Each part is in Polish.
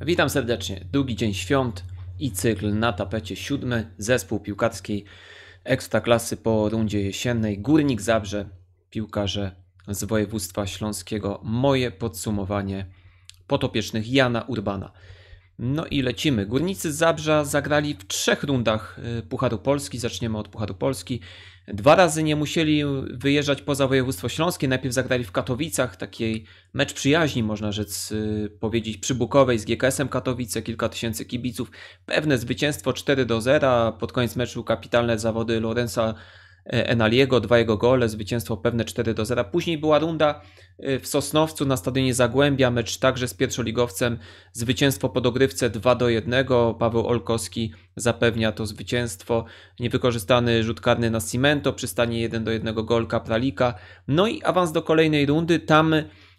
Witam serdecznie. Długi dzień świąt i cykl na tapecie siódmy. Zespół piłkarskiej ekstraklasy po rundzie jesiennej. Górnik Zabrze, piłkarze z województwa śląskiego. Moje podsumowanie potopiecznych Jana Urbana. No i lecimy. Górnicy Zabrza zagrali w trzech rundach y, Pucharu Polski. Zaczniemy od Pucharu Polski. Dwa razy nie musieli wyjeżdżać poza województwo śląskie. Najpierw zagrali w Katowicach, takiej mecz przyjaźni, można rzec, y, powiedzieć, przy Bukowej z GKS-em Katowice, kilka tysięcy kibiców. Pewne zwycięstwo 4 do 0. Pod koniec meczu kapitalne zawody Lorenza E, Enaliego, dwa jego gole, zwycięstwo pewne 4 do 0. Później była runda e, w Sosnowcu na stadionie Zagłębia, mecz także z pierwszoligowcem, zwycięstwo po dogrywce 2 do 1. Paweł Olkowski zapewnia to zwycięstwo. Niewykorzystany rzut karny na Cimento, przystanie 1 do 1 golka Pralika. No i awans do kolejnej rundy. Tam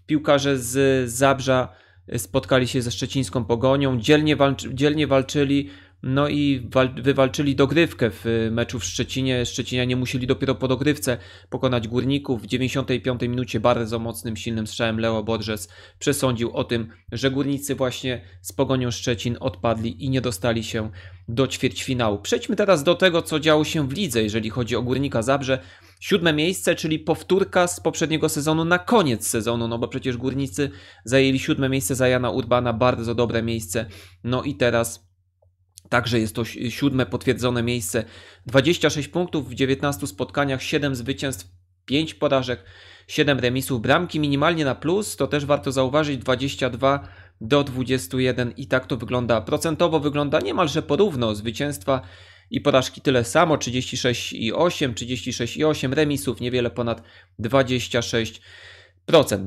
piłkarze z Zabrza e, spotkali się ze szczecińską pogonią, dzielnie, walczy, dzielnie walczyli, no i wywalczyli dogrywkę w y, meczu w Szczecinie. Szczecinianie musieli dopiero po dogrywce pokonać górników. W 95 minucie bardzo mocnym, silnym strzałem Leo Borges przesądził o tym, że górnicy właśnie z pogonią Szczecin odpadli i nie dostali się do ćwierćfinału. Przejdźmy teraz do tego, co działo się w lidze, jeżeli chodzi o górnika Zabrze. Siódme miejsce, czyli powtórka z poprzedniego sezonu na koniec sezonu, no bo przecież górnicy zajęli siódme miejsce za Jana Urbana, bardzo dobre miejsce. No i teraz Także jest to siódme potwierdzone miejsce. 26 punktów w 19 spotkaniach, 7 zwycięstw, 5 porażek, 7 remisów. Bramki minimalnie na plus, to też warto zauważyć, 22 do 21 i tak to wygląda. Procentowo wygląda niemalże porówno zwycięstwa i porażki tyle samo 36 36 i 8, i 8 remisów, niewiele ponad 26.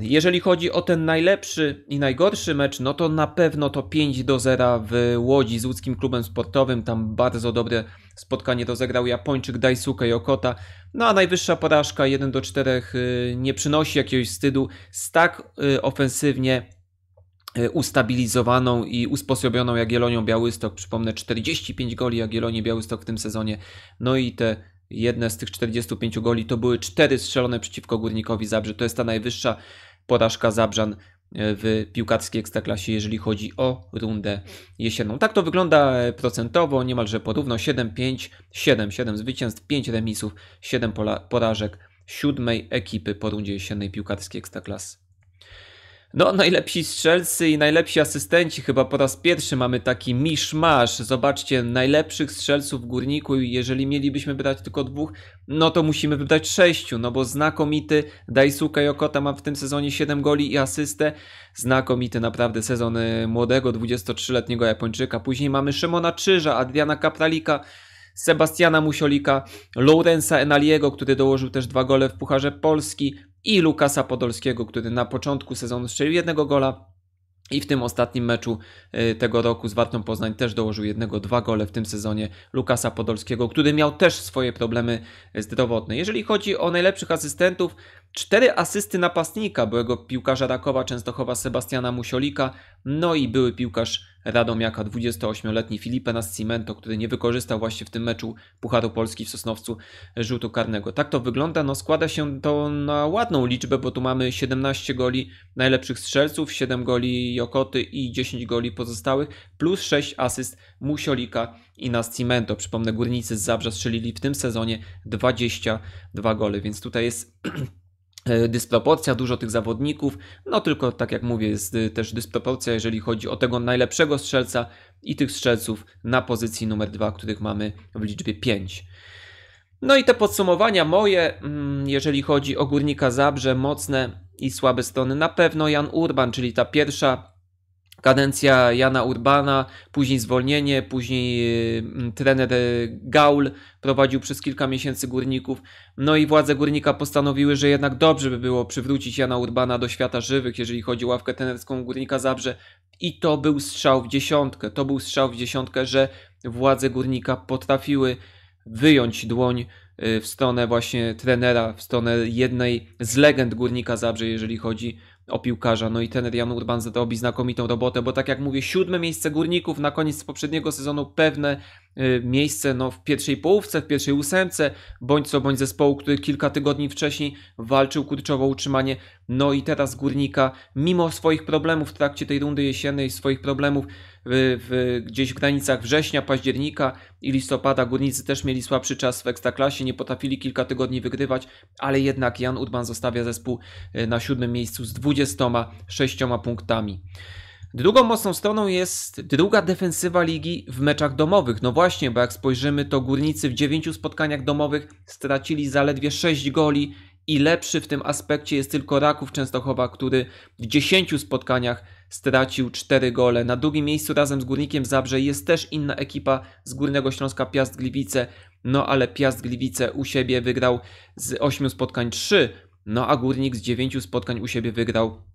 Jeżeli chodzi o ten najlepszy i najgorszy mecz, no to na pewno to 5 do 0 w Łodzi z łódzkim klubem sportowym. Tam bardzo dobre spotkanie rozegrał Japończyk Daisuke Yokota. No a najwyższa porażka 1 do 4 y, nie przynosi jakiegoś wstydu z tak y, ofensywnie y, ustabilizowaną i usposobioną Jagiellonią Białystok. Przypomnę 45 goli Jagiellonii Białystok w tym sezonie. No i te Jedne z tych 45 goli to były cztery strzelone przeciwko Górnikowi Zabrze. To jest ta najwyższa porażka Zabrzan e, w piłkarskiej ekstraklasie, jeżeli chodzi o rundę jesienną. Tak to wygląda e, procentowo, niemalże porówno 7-5, 7-7 zwycięstw, 5 remisów, 7 porażek siódmej ekipy po rundzie jesiennej piłkarskiej ekstraklasy. No, najlepsi strzelcy i najlepsi asystenci. Chyba po raz pierwszy mamy taki misz-masz. Zobaczcie, najlepszych strzelców w górniku. Jeżeli mielibyśmy brać tylko dwóch, no to musimy wybrać sześciu. No bo znakomity Daisuke Yokota ma w tym sezonie 7 goli i asystę. Znakomity naprawdę sezon y, młodego, 23-letniego Japończyka. Później mamy Szymona Czyża, Adriana Kapralika. Sebastiana Musiolika, Lourensa Enaliego, który dołożył też dwa gole w Pucharze Polski, i Lukasa Podolskiego, który na początku sezonu strzelił jednego gola. I w tym ostatnim meczu y, tego roku z Wartą Poznań też dołożył jednego, dwa gole w tym sezonie Lukasa Podolskiego, który miał też swoje problemy y, zdrowotne. Jeżeli chodzi o najlepszych asystentów, Cztery asysty napastnika, byłego piłkarza Rakowa Częstochowa Sebastiana Musiolika, no i były piłkarz Radomiaka, 28-letni Filipe Nascimento, który nie wykorzystał właśnie w tym meczu Pucharu Polski w Sosnowcu rzutu karnego. Tak to wygląda, no składa się to na ładną liczbę, bo tu mamy 17 goli najlepszych strzelców, 7 goli Jokoty i 10 goli pozostałych, plus 6 asyst Musiolika i Nascimento. Przypomnę, górnicy z Zabrza strzelili w tym sezonie 22 gole, więc tutaj jest E, dysproporcja, dużo tych zawodników. No tylko, tak jak mówię, jest e, też dysproporcja, jeżeli chodzi o tego najlepszego strzelca i tych strzelców na pozycji numer dwa, których mamy w liczbie pięć. No i te podsumowania moje, mm, jeżeli chodzi o Górnika Zabrze, mocne i słabe strony, na pewno Jan Urban, czyli ta pierwsza kadencja Jana Urbana, później zwolnienie, później mm, trener e, Gaul prowadził przez kilka miesięcy górników. No i władze górnika postanowiły, że jednak dobrze by było przywrócić Jana Urbana do świata żywych, jeżeli chodzi o ławkę tenerską górnika Zabrze. I to był strzał w dziesiątkę. To był strzał w dziesiątkę, że władze górnika potrafiły wyjąć dłoń e, w stronę właśnie trenera, w stronę jednej z legend górnika Zabrze, jeżeli chodzi o o piłkarza. No i ten Jan Urban robi znakomitą robotę, bo tak jak mówię, siódme miejsce górników na koniec poprzedniego sezonu pewne Y, miejsce no, w pierwszej połówce, w pierwszej ósemce, bądź co bądź zespołu, który kilka tygodni wcześniej walczył kurczowo o utrzymanie. No i teraz Górnika, mimo swoich problemów w trakcie tej rundy jesiennej, swoich problemów w, y, w, gdzieś w granicach września, października i listopada, Górnicy też mieli słabszy czas w Ekstraklasie, nie potrafili kilka tygodni wygrywać, ale jednak Jan Urban zostawia zespół y, na siódmym miejscu z 26 punktami. Drugą mocną stroną jest druga defensywa ligi w meczach domowych. No właśnie, bo jak spojrzymy, to górnicy w 9 spotkaniach domowych stracili zaledwie 6 goli i lepszy w tym aspekcie jest tylko Raków Częstochowa, który w 10 spotkaniach stracił 4 gole. Na drugim miejscu razem z Górnikiem Zabrze jest też inna ekipa z Górnego Śląska Piast Gliwice, no ale Piast Gliwice u siebie wygrał z 8 spotkań 3, no a Górnik z 9 spotkań u siebie wygrał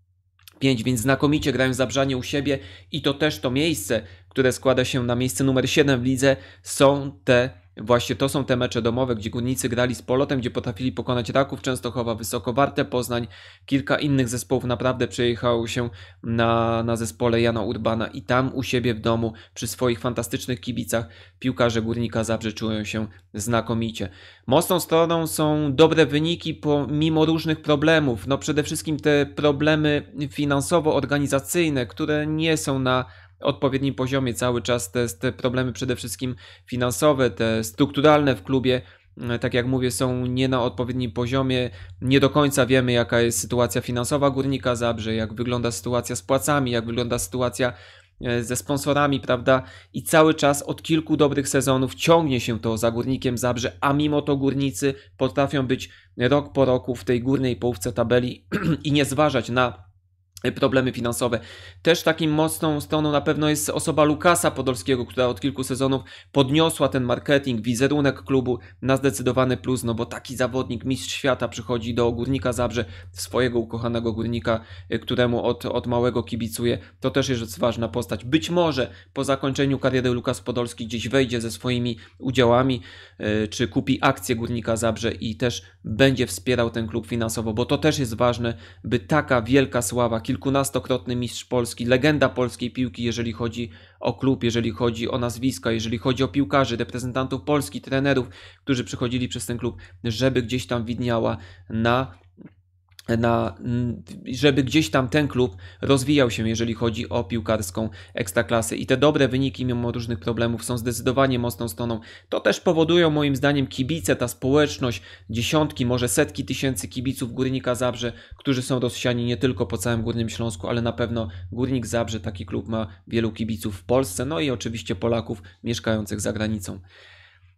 5, więc znakomicie grają Zabrzanie u siebie i to też to miejsce, które składa się na miejsce numer 7 w lidze, są te Właśnie to są te mecze domowe, gdzie górnicy grali z polotem, gdzie potrafili pokonać Raków, Częstochowa, Wysokowarte, Poznań, kilka innych zespołów. Naprawdę przejechał się na, na zespole Jana Urbana i tam u siebie w domu, przy swoich fantastycznych kibicach, piłkarze górnika zawsze czują się znakomicie. Mocną stroną są dobre wyniki pomimo różnych problemów. No przede wszystkim te problemy finansowo-organizacyjne, które nie są na odpowiednim poziomie cały czas te, te problemy przede wszystkim finansowe, te strukturalne w klubie e, tak jak mówię, są nie na odpowiednim poziomie. Nie do końca wiemy, jaka jest sytuacja finansowa górnika Zabrze, jak wygląda sytuacja z płacami, jak wygląda sytuacja e, ze sponsorami, prawda? I cały czas od kilku dobrych sezonów ciągnie się to za górnikiem Zabrze, a mimo to górnicy potrafią być rok po roku w tej górnej połówce tabeli i nie zważać na Y, problemy finansowe. Też takim mocną stroną na pewno jest osoba Lukasa Podolskiego, która od kilku sezonów podniosła ten marketing, wizerunek klubu na zdecydowany plus, no bo taki zawodnik, mistrz świata przychodzi do Górnika Zabrze, swojego ukochanego Górnika, y, któremu od, od małego kibicuje. To też jest ważna postać. Być może po zakończeniu kariery Lukas Podolski gdzieś wejdzie ze swoimi udziałami, y, czy kupi akcję Górnika Zabrze i też będzie wspierał ten klub finansowo, bo to też jest ważne, by taka wielka sława, kilku kilkunastokrotny mistrz Polski, legenda polskiej piłki, jeżeli chodzi o klub, jeżeli chodzi o nazwiska, jeżeli chodzi o piłkarzy, reprezentantów Polski, trenerów, którzy przychodzili przez ten klub, żeby gdzieś tam widniała na na, żeby gdzieś tam ten klub rozwijał się, jeżeli chodzi o piłkarską ekstraklasę. I te dobre wyniki, mimo różnych problemów, są zdecydowanie mocną stroną. To też powodują, moim zdaniem, kibice, ta społeczność, dziesiątki, może setki tysięcy kibiców Górnika Zabrze, którzy są rozsiani nie tylko po całym Górnym Śląsku, ale na pewno Górnik Zabrze, taki klub ma wielu kibiców w Polsce, no i oczywiście Polaków mieszkających za granicą.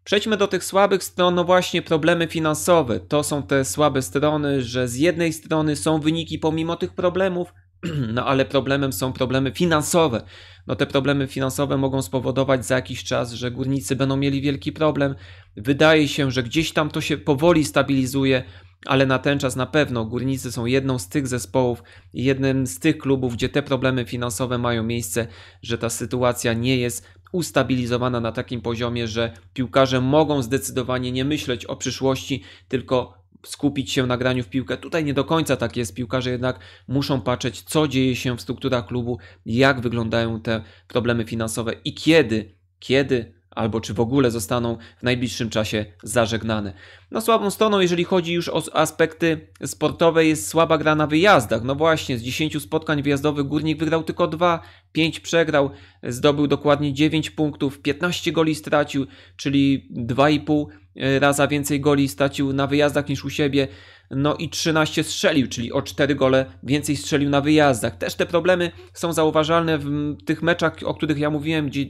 Przejdźmy do tych słabych stron, no właśnie problemy finansowe. To są te słabe strony, że z jednej strony są wyniki pomimo tych problemów, no ale problemem są problemy finansowe. No te problemy finansowe mogą spowodować za jakiś czas, że górnicy będą mieli wielki problem. Wydaje się, że gdzieś tam to się powoli stabilizuje, ale na ten czas na pewno górnicy są jedną z tych zespołów, jednym z tych klubów, gdzie te problemy finansowe mają miejsce, że ta sytuacja nie jest ustabilizowana na takim poziomie, że piłkarze mogą zdecydowanie nie myśleć o przyszłości, tylko skupić się na graniu w piłkę. Tutaj nie do końca tak jest. Piłkarze jednak muszą patrzeć, co dzieje się w strukturach klubu, jak wyglądają te problemy finansowe i kiedy, kiedy albo czy w ogóle zostaną w najbliższym czasie zażegnane. No słabą stroną, jeżeli chodzi już o aspekty sportowe, jest słaba gra na wyjazdach. No właśnie, z 10 spotkań wyjazdowych Górnik wygrał tylko 2, 5 przegrał, zdobył dokładnie 9 punktów, 15 goli stracił, czyli 2,5 e, raza więcej goli stracił na wyjazdach niż u siebie. No i 13 strzelił, czyli o 4 gole więcej strzelił na wyjazdach. Też te problemy są zauważalne w tych meczach, o których ja mówiłem, gdzie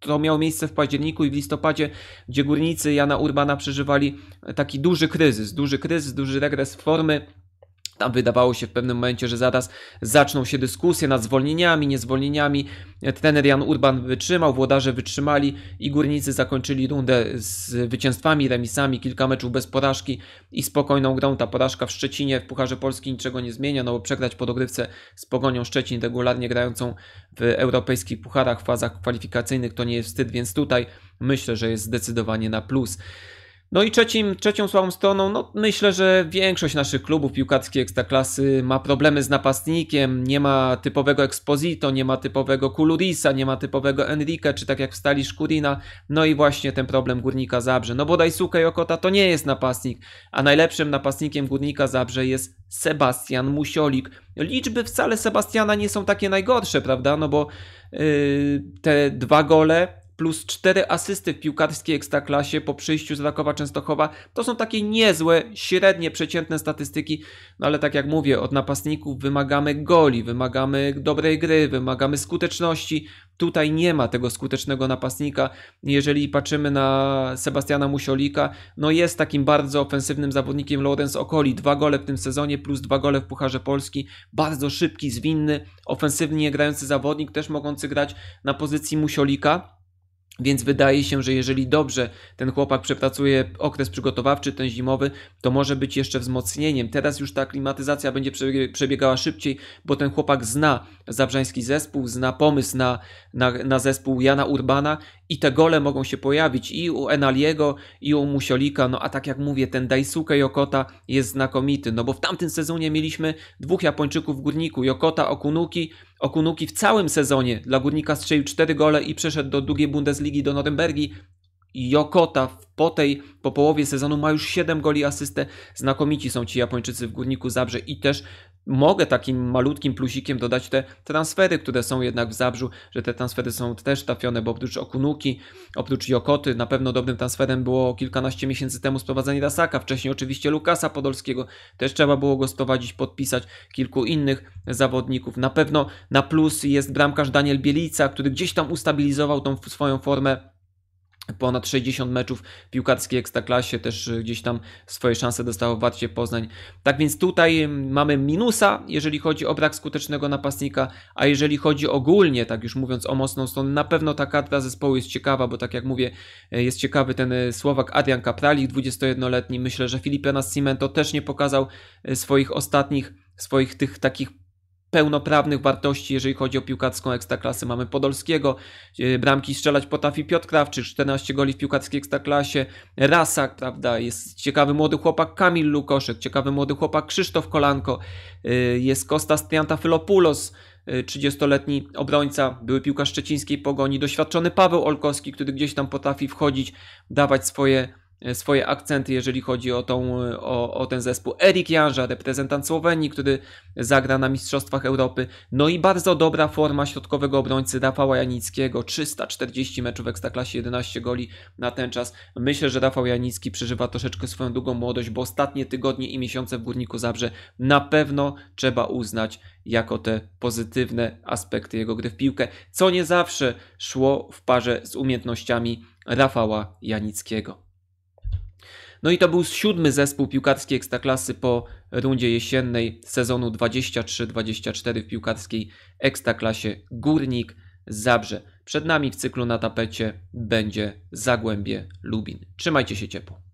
to miało miejsce w październiku i w listopadzie, gdzie górnicy Jana Urbana przeżywali taki duży kryzys, duży kryzys, duży regres formy tam wydawało się w pewnym momencie, że zaraz zaczną się dyskusje nad zwolnieniami, niezwolnieniami. Trener Jan Urban wytrzymał, włodarze wytrzymali i górnicy zakończyli rundę z wycięstwami, remisami, kilka meczów bez porażki i spokojną grą. Ta porażka w Szczecinie w Pucharze Polski niczego nie zmienia, no bo przegrać po dogrywce z Pogonią Szczecin regularnie grającą w europejskich pucharach w fazach kwalifikacyjnych to nie jest wstyd, więc tutaj myślę, że jest zdecydowanie na plus. No i trzecim, trzecią słabą stroną, no myślę, że większość naszych klubów piłkarskiej ekstraklasy ma problemy z napastnikiem, nie ma typowego Exposito, nie ma typowego Kulurisa, nie ma typowego Enrique, czy tak jak wstali Szkurina, no i właśnie ten problem Górnika Zabrze. No bo Daisuke Okota to nie jest napastnik, a najlepszym napastnikiem Górnika Zabrze jest Sebastian Musiolik. Liczby wcale Sebastiana nie są takie najgorsze, prawda, no bo yy, te dwa gole plus 4 asysty w piłkarskiej ekstraklasie po przyjściu z Rakowa Częstochowa. To są takie niezłe, średnie, przeciętne statystyki, no ale tak jak mówię, od napastników wymagamy goli, wymagamy dobrej gry, wymagamy skuteczności. Tutaj nie ma tego skutecznego napastnika. Jeżeli patrzymy na Sebastiana Musiolika, no jest takim bardzo ofensywnym zawodnikiem Lorenz Okoli. Dwa gole w tym sezonie plus dwa gole w Pucharze Polski. Bardzo szybki, zwinny, ofensywnie grający zawodnik, też mogący grać na pozycji Musiolika więc wydaje się, że jeżeli dobrze ten chłopak przepracuje okres przygotowawczy, ten zimowy, to może być jeszcze wzmocnieniem. Teraz już ta klimatyzacja będzie przebiegała szybciej, bo ten chłopak zna zabrzański zespół, zna pomysł na, na, na zespół Jana Urbana i te gole mogą się pojawić i u Enaliego, i u Musiolika. No a tak jak mówię, ten Daisuke Jokota jest znakomity, no bo w tamtym sezonie mieliśmy dwóch Japończyków w górniku, Jokota Okunuki Okunuki w całym sezonie dla Górnika strzelił 4 gole i przeszedł do drugiej Bundesligi do Norymbergi. Jokota po tej, po połowie sezonu ma już 7 goli asystę. Znakomici są ci Japończycy w Górniku Zabrze i też mogę takim malutkim plusikiem dodać te transfery, które są jednak w Zabrzu, że te transfery są też trafione, bo oprócz Okunuki, oprócz Jokoty, na pewno dobrym transferem było kilkanaście miesięcy temu sprowadzenie Dasaka, wcześniej oczywiście Lukasa Podolskiego, też trzeba było go sprowadzić, podpisać, kilku innych zawodników. Na pewno na plus jest bramkarz Daniel Bielica, który gdzieś tam ustabilizował tą swoją formę Ponad 60 meczów piłkarskiej ekstraklasie też y, gdzieś tam swoje szanse dostało w Warcie Poznań. Tak więc tutaj y, mamy minusa, jeżeli chodzi o brak skutecznego napastnika, a jeżeli chodzi ogólnie, tak już mówiąc o mocną stronę, na pewno ta kadra zespołu jest ciekawa, bo tak jak mówię, y, jest ciekawy ten Słowak Adrian Kapralik, 21-letni. Myślę, że Filipe Nascimento też nie pokazał swoich ostatnich, swoich tych takich pełnoprawnych wartości, jeżeli chodzi o piłkacką ekstraklasę. Mamy Podolskiego, e, bramki strzelać potrafi Piotr Krawczyk, 14 goli w piłkackiej ekstraklasie, Rasak, prawda, jest ciekawy młody chłopak Kamil Lukoszek, ciekawy młody chłopak Krzysztof Kolanko, e, jest Kostas Triantafylopoulos, 30-letni e, obrońca, były piłkarz szczecińskiej Pogoni, doświadczony Paweł Olkowski, który gdzieś tam potrafi wchodzić, dawać swoje E, swoje akcenty, jeżeli chodzi o, tą, e, o, o ten zespół. Erik Janża, reprezentant Słowenii, który zagra na Mistrzostwach Europy. No i bardzo dobra forma środkowego obrońcy Rafała Janickiego. 340 meczów w Ekstraklasie, 11 goli na ten czas. Myślę, że Rafał Janicki przeżywa troszeczkę swoją długą młodość, bo ostatnie tygodnie i miesiące w Górniku Zabrze na pewno trzeba uznać jako te pozytywne aspekty jego gry w piłkę, co nie zawsze szło w parze z umiejętnościami Rafała Janickiego. No i to był siódmy zespół piłkarskiej ekstraklasy po rundzie jesiennej sezonu 23-24 w piłkarskiej ekstraklasie Górnik Zabrze. Przed nami w cyklu na tapecie będzie Zagłębie Lubin. Trzymajcie się ciepło.